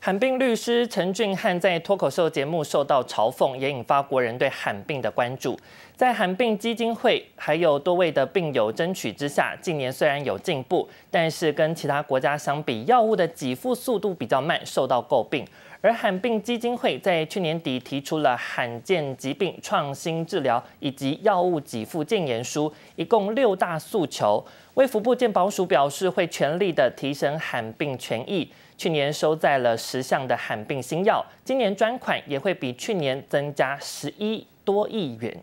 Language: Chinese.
罕病律师陈俊翰在脱口秀节目受到嘲讽，也引发国人对罕病的关注。在罕病基金会还有多位的病友争取之下，近年虽然有进步，但是跟其他国家相比，药物的给付速度比较慢，受到诟病。而罕病基金会在去年底提出了罕见疾病创新治疗以及药物给付建言书，一共六大诉求。卫福部健保署表示，会全力的提升罕病权益。去年收在了十项的罕病新药，今年专款也会比去年增加十一多亿元。